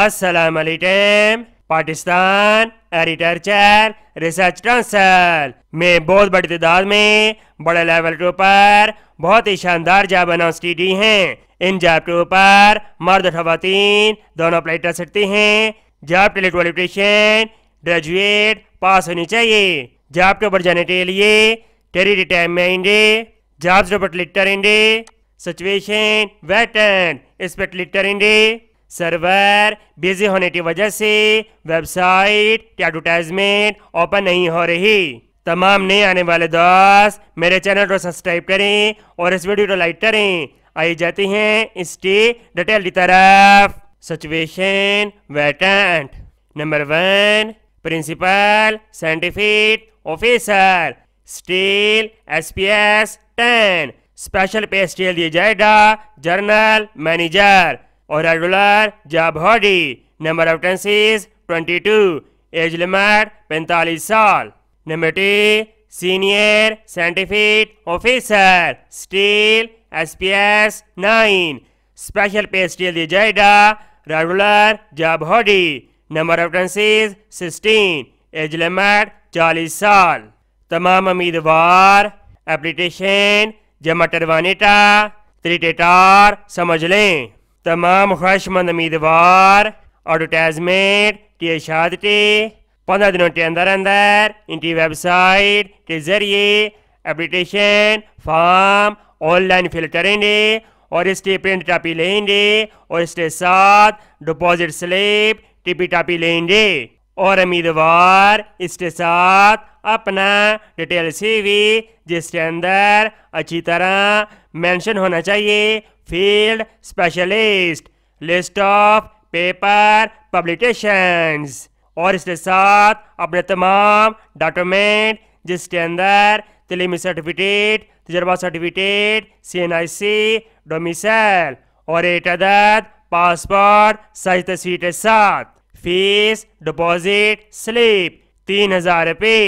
अस्सलाम वालेकुम Pakistan agriculture research ट्रांसल में बहुत बड़ी तादाद में बड़े लेवल के ऊपर बहुत ही शानदार जॉब अनाउंस की गई हैं इन जॉब के ऊपर मर्द खातन दोनों अप्लाई कर सकते हैं जॉब के लिए क्वालिफिकेशन ग्रेजुएट पास होनी चाहिए जॉब के ऊपर जाने के लिए टेरी रिटायरमेंट में आएंगे जॉब के ऊपर क्लिक करेंगे सिचुएशन वैकेंट इस पर क्लिक करेंगे सर्वर बिजी होने की वजह से वेबसाइट या एडवर्टाइजमेंट ओपन नहीं हो रही तमाम नए आने वाले दोस्त मेरे चैनल को सब्सक्राइब करें और इस वीडियो को लाइक करें आई जाते हैं इसके डिटेल की तरफ situation vacant number one principal scientific officer scale S P S ten special pay scale दिया जाएगा जर्नल मैनेजर और रेगुलर जॉब हॉडी number of vacancies 22 age limit 45 साल number two senior scientific officer scale S P S nine special pay scale दी जाएगा regular job हॉडी number of vacancies 16 age limit 40 साल तमाम उम्मीदवार एप्लीकेशन जमा करवाने का त्रिटेटार समझ लें तमाम ख्वाहिशमंद उम्मीदवार एडवर्टाइजमेंट के के पंद्रह दिनों के अंदर अंदर इनकी वेबसाइट के जरिए एप्लीकेशन फॉर्म ऑनलाइन फिल करेंगे और इसके प्रिंट कापी लेंगे और इसके साथ डिपॉजिट स्लिप टिपी टापी लेंगे और उम्मीदवार इसके साथ अपना डिटेल सीवी जिसके अंदर अच्छी तरह मेंशन होना चाहिए field specialist list of paper publications और इसके साथ अपने तमाम डॉक्यूमेंट जिसके अंदर तलीमी सर्टिफिकेट तजर्बा certificate C N I C domicile और एक अदद पासपोर्ट सही तस्वीर के साथ फीस डिपॉजिट स्लिप तीन हजार रुपये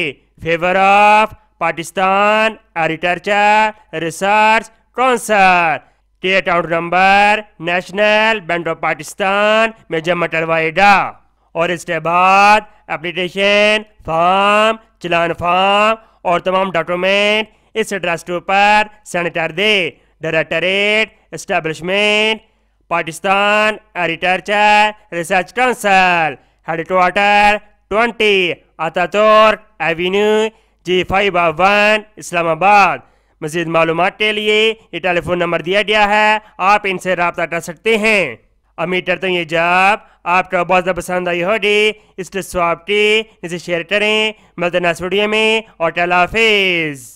favour of Pakistan agriculture research council टेट आउट number national bank of Pakistan में जमा करवाएगा और इसके बाद एप्लीकेशन फॉर्म चलान फॉर्म और तमाम डॉक्यूमेंट इस एड्रेस के ऊपर सेंड कर दे directorate establishment Pakistan agriculture research council headquarter twenty Ataturk avenue G five one Islamabad मजीद मालूम के लिए ये टेलीफोन नंबर दिया गया है आप इनसे रबता कर सकते हैं अमीर करता हूँ ये जब आपको बहुत ज़्यादा पसंद आई होगी इसलिए स्वाब की इसे शेयर करें मिलते नेक्स्ट वीडियो में और टेलाफिज़